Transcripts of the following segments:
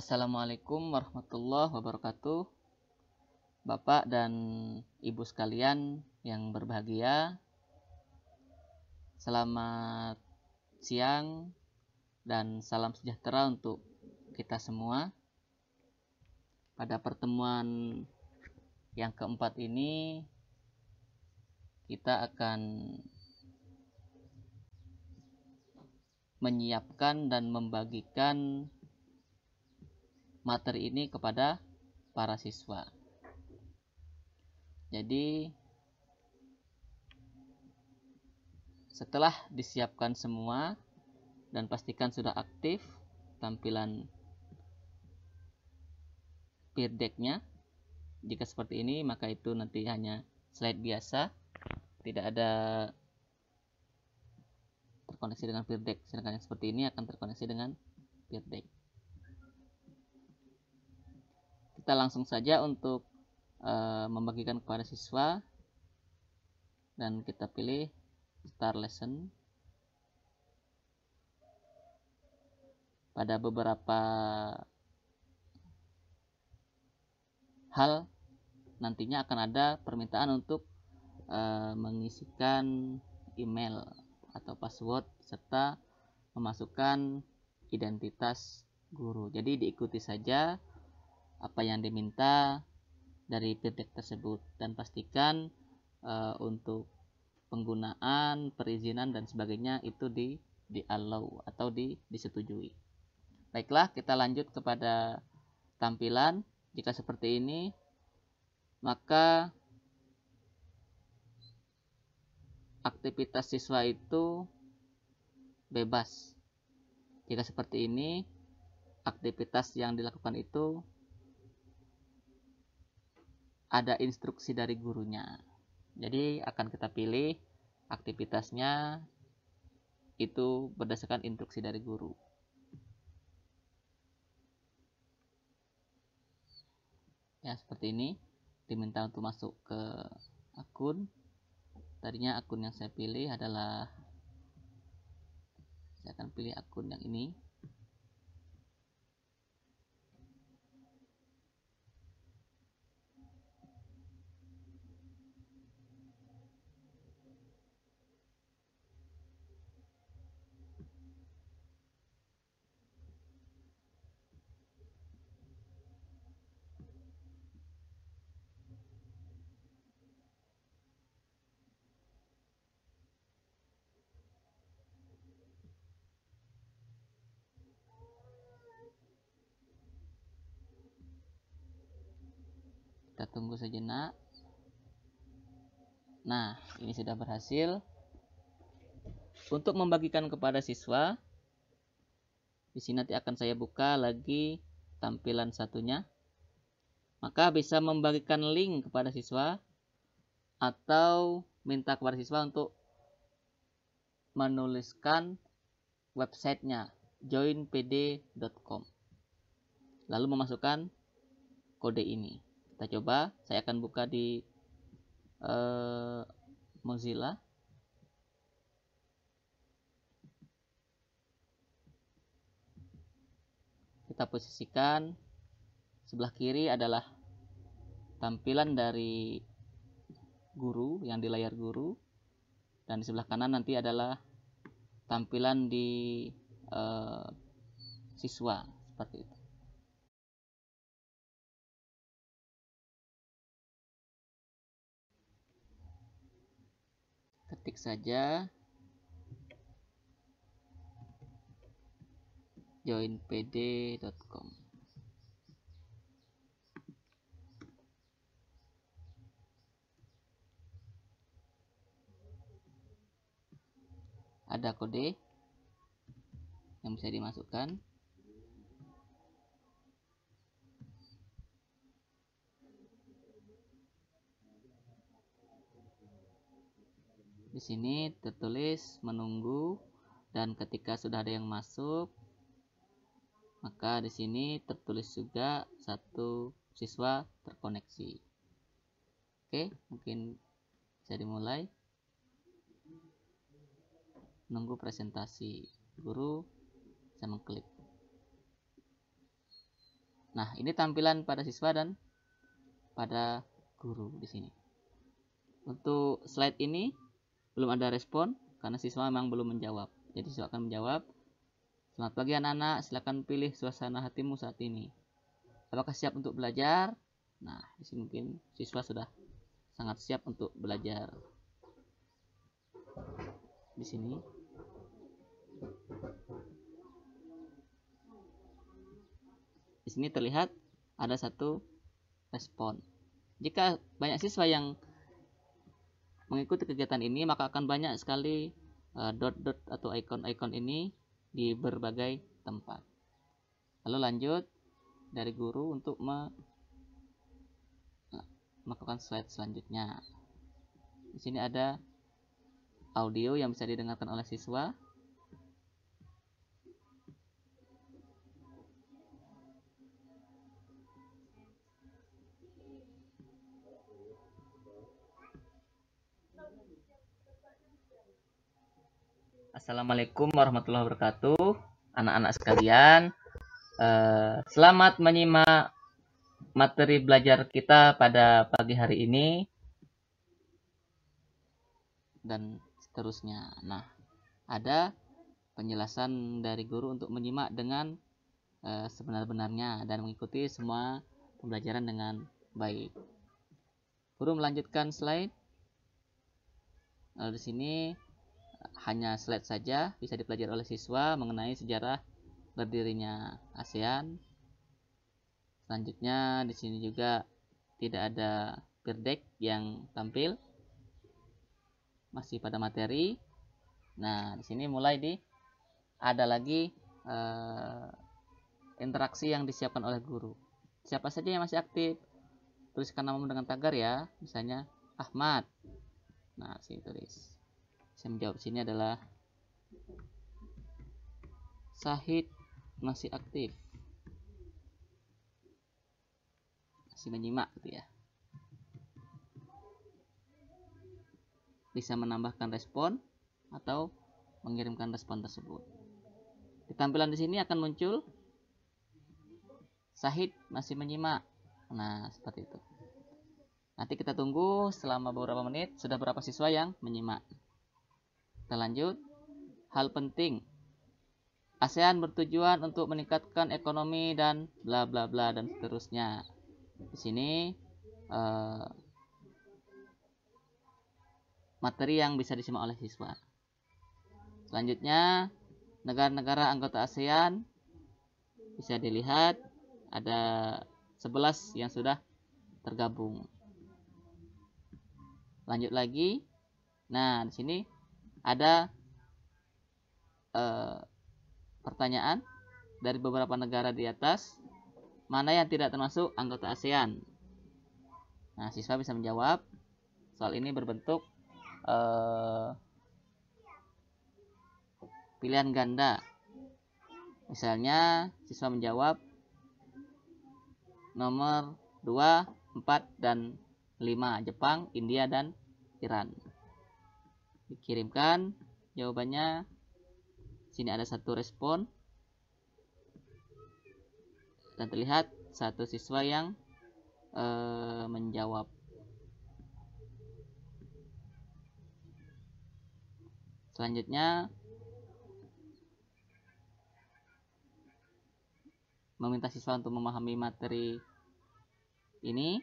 Assalamualaikum warahmatullahi wabarakatuh. Bapak dan Ibu sekalian yang berbahagia. Selamat siang dan salam sejahtera untuk kita semua. Pada pertemuan yang keempat ini kita akan menyiapkan dan membagikan materi ini kepada para siswa. Jadi setelah disiapkan semua dan pastikan sudah aktif tampilan peer decknya Jika seperti ini maka itu nanti hanya slide biasa, tidak ada terkoneksi dengan peer deck. Sedangkan yang seperti ini akan terkoneksi dengan peer deck. kita langsung saja untuk uh, membagikan kepada siswa dan kita pilih start lesson pada beberapa hal nantinya akan ada permintaan untuk uh, mengisikan email atau password serta memasukkan identitas guru jadi diikuti saja apa yang diminta dari fintech tersebut dan pastikan uh, untuk penggunaan, perizinan dan sebagainya itu di di allow atau di disetujui. Baiklah, kita lanjut kepada tampilan. Jika seperti ini, maka aktivitas siswa itu bebas. Jika seperti ini, aktivitas yang dilakukan itu ada instruksi dari gurunya. Jadi akan kita pilih aktivitasnya itu berdasarkan instruksi dari guru. Ya, seperti ini. Diminta untuk masuk ke akun. Tadinya akun yang saya pilih adalah saya akan pilih akun yang ini. kita tunggu sejenak nah ini sudah berhasil untuk membagikan kepada siswa di sini nanti akan saya buka lagi tampilan satunya maka bisa membagikan link kepada siswa atau minta kepada siswa untuk menuliskan websitenya joinpd.com lalu memasukkan kode ini kita coba saya akan buka di uh, Mozilla kita posisikan sebelah kiri adalah tampilan dari guru yang di layar guru dan di sebelah kanan nanti adalah tampilan di uh, siswa seperti itu ketik saja joinpd.com ada kode yang bisa dimasukkan Di sini tertulis menunggu dan ketika sudah ada yang masuk maka di sini tertulis juga satu siswa terkoneksi. Oke, mungkin bisa dimulai. Nunggu presentasi guru saya mengklik. Nah, ini tampilan pada siswa dan pada guru di sini. Untuk slide ini belum ada respon karena siswa memang belum menjawab. Jadi siswa akan menjawab, Selamat pagi anak-anak, silakan pilih suasana hatimu saat ini. Apakah siap untuk belajar? Nah, di sini mungkin siswa sudah sangat siap untuk belajar. Di sini. Di sini terlihat ada satu respon. Jika banyak siswa yang mengikuti kegiatan ini maka akan banyak sekali e, dot-dot uh, atau ikon-ikon ini di berbagai tempat. Lalu lanjut dari guru untuk me e, melakukan slide selanjutnya. Di sini ada audio yang bisa didengarkan oleh siswa, Assalamualaikum warahmatullahi wabarakatuh, anak-anak sekalian. Eh, selamat menyimak materi belajar kita pada pagi hari ini dan seterusnya. Nah, ada penjelasan dari guru untuk menyimak dengan eh, sebenar-benarnya dan mengikuti semua pembelajaran dengan baik. Guru melanjutkan slide. Lalu di sini hanya slide saja bisa dipelajari oleh siswa mengenai sejarah berdirinya ASEAN. Selanjutnya di sini juga tidak ada Perdeck yang tampil. Masih pada materi. Nah, di sini mulai di ada lagi eh, interaksi yang disiapkan oleh guru. Siapa saja yang masih aktif? Tuliskan namamu dengan tagar ya, misalnya Ahmad. Nah, sini tulis saya menjawab sini adalah Sahid masih aktif masih menyimak gitu ya bisa menambahkan respon atau mengirimkan respon tersebut di tampilan di sini akan muncul Sahid masih menyimak nah seperti itu Nanti kita tunggu selama beberapa menit sudah berapa siswa yang menyimak. Kita lanjut. Hal penting. ASEAN bertujuan untuk meningkatkan ekonomi dan bla bla bla dan seterusnya. Di sini eh, materi yang bisa disimak oleh siswa. Selanjutnya, negara-negara anggota ASEAN bisa dilihat ada 11 yang sudah tergabung. Lanjut lagi. Nah, di sini ada eh, pertanyaan dari beberapa negara di atas mana yang tidak termasuk anggota ASEAN. Nah, siswa bisa menjawab. Soal ini berbentuk eh, pilihan ganda. Misalnya, siswa menjawab nomor 2, 4, dan 5, Jepang, India, dan Iran dikirimkan jawabannya sini ada satu respon dan terlihat satu siswa yang e, menjawab selanjutnya meminta siswa untuk memahami materi ini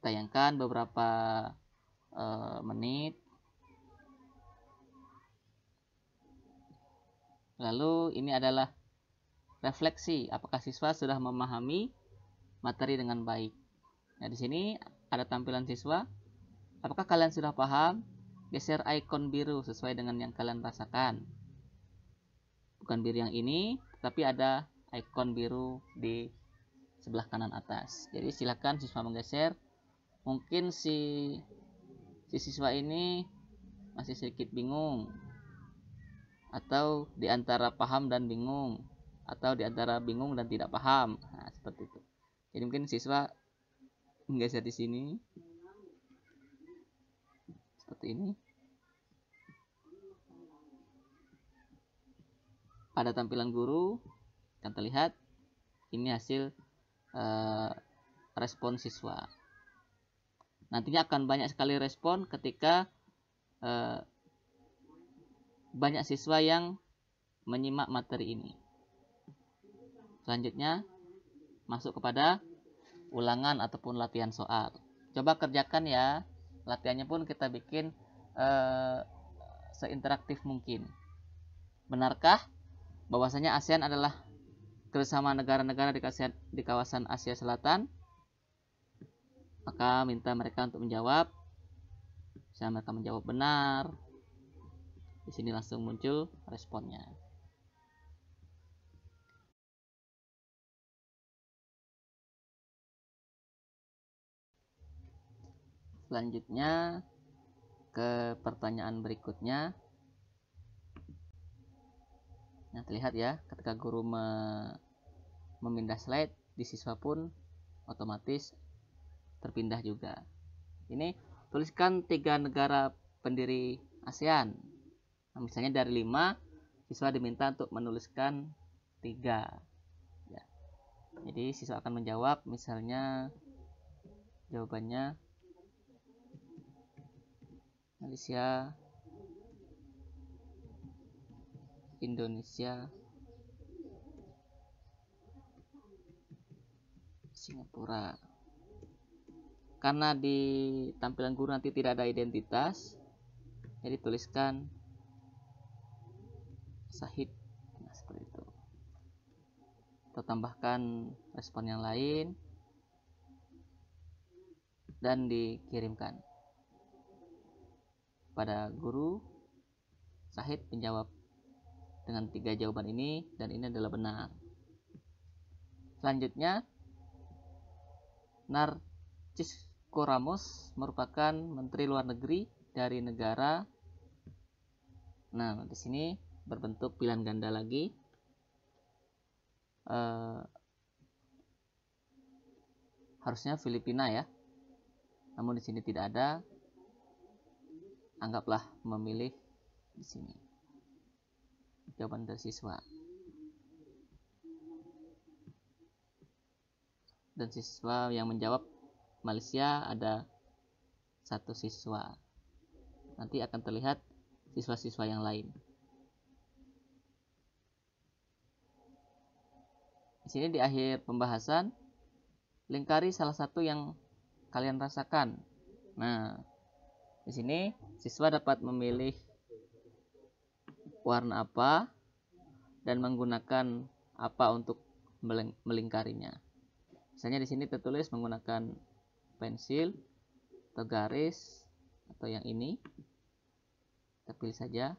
tayangkan beberapa e, menit lalu ini adalah refleksi apakah siswa sudah memahami materi dengan baik nah di sini ada tampilan siswa apakah kalian sudah paham geser ikon biru sesuai dengan yang kalian rasakan bukan biru yang ini tapi ada ikon biru di sebelah kanan atas jadi silakan siswa menggeser mungkin si si siswa ini masih sedikit bingung atau di antara paham dan bingung atau di antara bingung dan tidak paham nah, seperti itu jadi mungkin siswa menggeser di sini seperti ini pada tampilan guru akan terlihat ini hasil uh, respon siswa nantinya akan banyak sekali respon ketika eh, banyak siswa yang menyimak materi ini. Selanjutnya masuk kepada ulangan ataupun latihan soal. Coba kerjakan ya. Latihannya pun kita bikin eh, seinteraktif mungkin. Benarkah bahwasanya ASEAN adalah kerjasama negara-negara di, di kawasan Asia Selatan? maka minta mereka untuk menjawab bisa mereka menjawab benar di sini langsung muncul responnya selanjutnya ke pertanyaan berikutnya nah terlihat ya ketika guru me memindah slide di siswa pun otomatis terpindah juga. Ini tuliskan tiga negara pendiri ASEAN. Nah, misalnya dari lima siswa diminta untuk menuliskan tiga. Ya. Jadi siswa akan menjawab misalnya jawabannya Malaysia, Indonesia, Singapura karena di tampilan guru nanti tidak ada identitas jadi tuliskan sahid nah, seperti itu atau tambahkan respon yang lain dan dikirimkan pada guru Sahid menjawab dengan tiga jawaban ini dan ini adalah benar. Selanjutnya narcis Kuramus Ramos merupakan Menteri Luar Negeri dari negara. Nah, di sini berbentuk pilihan ganda lagi. Uh, harusnya Filipina ya. Namun di sini tidak ada. Anggaplah memilih di sini. Jawaban dari siswa. Dan siswa yang menjawab Malaysia ada satu siswa. Nanti akan terlihat siswa-siswa yang lain. Di sini di akhir pembahasan, lingkari salah satu yang kalian rasakan. Nah, di sini siswa dapat memilih warna apa dan menggunakan apa untuk melingkarinya. Misalnya di sini tertulis menggunakan pensil atau garis atau yang ini kita pilih saja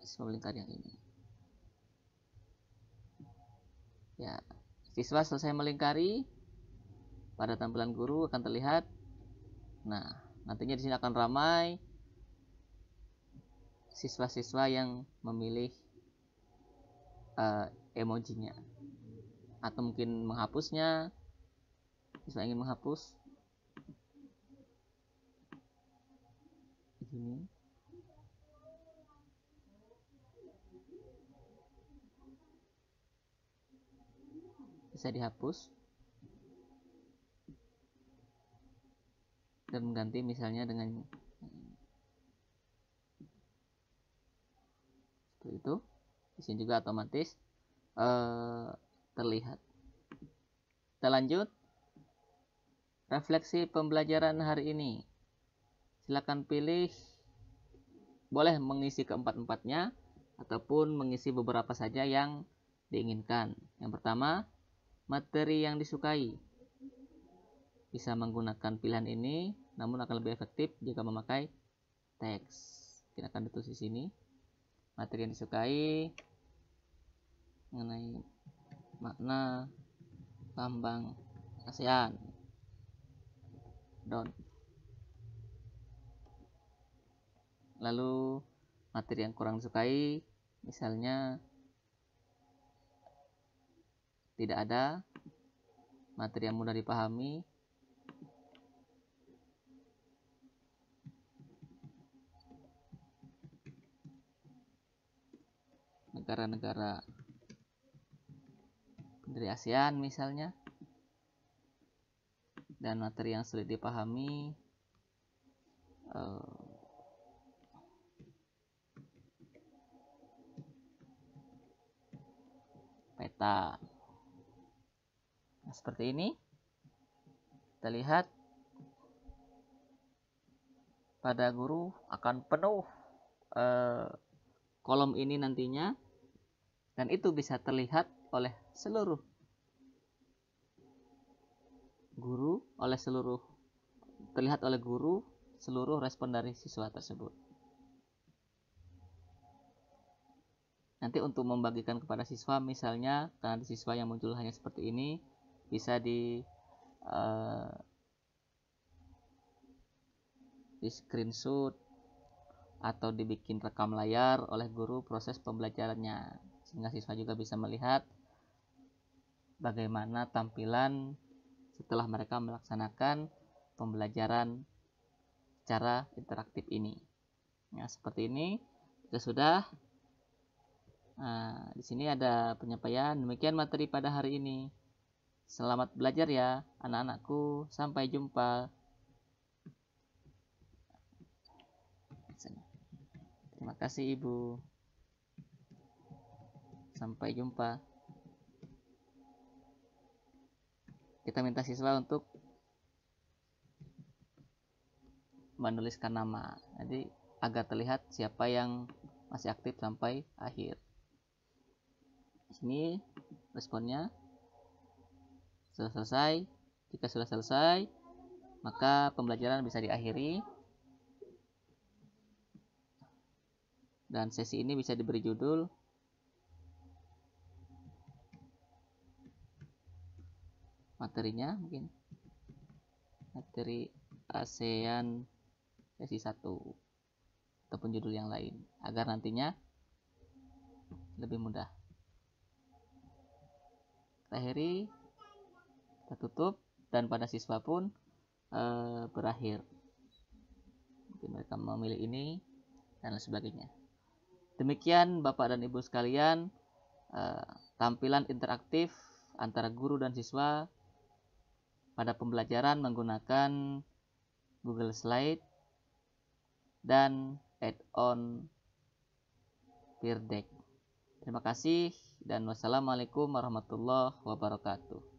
siswa melingkar yang ini ya siswa selesai melingkari pada tampilan guru akan terlihat nah nantinya di sini akan ramai siswa-siswa yang memilih uh, emojinya atau mungkin menghapusnya bisa ingin menghapus ini bisa dihapus dan mengganti misalnya dengan seperti itu di sini juga otomatis uh, terlihat kita lanjut refleksi pembelajaran hari ini. Silakan pilih boleh mengisi keempat-empatnya ataupun mengisi beberapa saja yang diinginkan. Yang pertama, materi yang disukai. Bisa menggunakan pilihan ini, namun akan lebih efektif jika memakai teks. Kita akan ditulis di sini. Materi yang disukai mengenai makna lambang ASEAN down lalu materi yang kurang disukai misalnya tidak ada materi yang mudah dipahami negara-negara dari ASEAN misalnya dan materi yang sulit dipahami eh, peta nah, seperti ini kita lihat pada guru akan penuh eh, kolom ini nantinya dan itu bisa terlihat oleh seluruh guru oleh seluruh terlihat oleh guru seluruh respon dari siswa tersebut. Nanti untuk membagikan kepada siswa misalnya karena di siswa yang muncul hanya seperti ini bisa di uh, di screenshot atau dibikin rekam layar oleh guru proses pembelajarannya sehingga siswa juga bisa melihat bagaimana tampilan setelah mereka melaksanakan pembelajaran cara interaktif ini. Ya, seperti ini kita sudah. Nah, di sini ada penyampaian demikian materi pada hari ini. Selamat belajar ya anak-anakku. Sampai jumpa. Terima kasih Ibu. Sampai jumpa. kita minta siswa untuk menuliskan nama jadi agar terlihat siapa yang masih aktif sampai akhir sini responnya sudah selesai jika sudah selesai maka pembelajaran bisa diakhiri dan sesi ini bisa diberi judul materinya mungkin materi ASEAN sesi 1 ataupun judul yang lain agar nantinya lebih mudah Terakhir kita tutup dan pada siswa pun e, berakhir mungkin mereka memilih ini dan lain sebagainya demikian bapak dan ibu sekalian e, tampilan interaktif antara guru dan siswa pada pembelajaran menggunakan Google Slide dan add-on Peer Deck. Terima kasih dan wassalamualaikum warahmatullahi wabarakatuh.